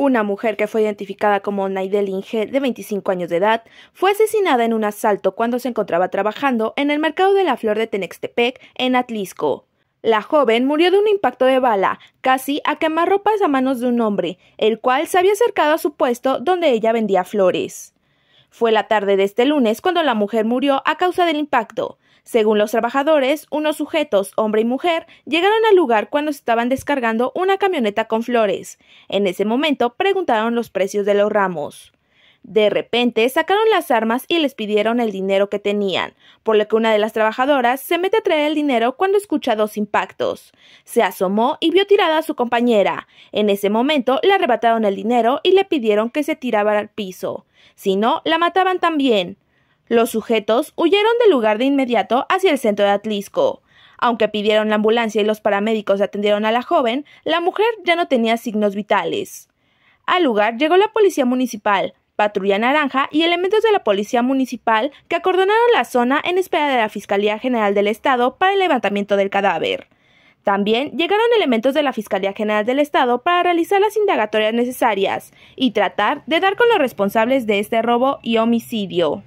Una mujer que fue identificada como Naidel Inge, de 25 años de edad, fue asesinada en un asalto cuando se encontraba trabajando en el mercado de la flor de Tenextepec, en Atlisco. La joven murió de un impacto de bala, casi a quemarropas a manos de un hombre, el cual se había acercado a su puesto donde ella vendía flores. Fue la tarde de este lunes cuando la mujer murió a causa del impacto. Según los trabajadores, unos sujetos, hombre y mujer, llegaron al lugar cuando estaban descargando una camioneta con flores. En ese momento preguntaron los precios de los ramos. De repente sacaron las armas y les pidieron el dinero que tenían, por lo que una de las trabajadoras se mete a traer el dinero cuando escucha dos impactos. Se asomó y vio tirada a su compañera. En ese momento le arrebataron el dinero y le pidieron que se tirara al piso. Si no, la mataban también. Los sujetos huyeron del lugar de inmediato hacia el centro de Atlisco. Aunque pidieron la ambulancia y los paramédicos atendieron a la joven, la mujer ya no tenía signos vitales. Al lugar llegó la policía municipal, patrulla naranja y elementos de la policía municipal que acordonaron la zona en espera de la Fiscalía General del Estado para el levantamiento del cadáver. También llegaron elementos de la Fiscalía General del Estado para realizar las indagatorias necesarias y tratar de dar con los responsables de este robo y homicidio.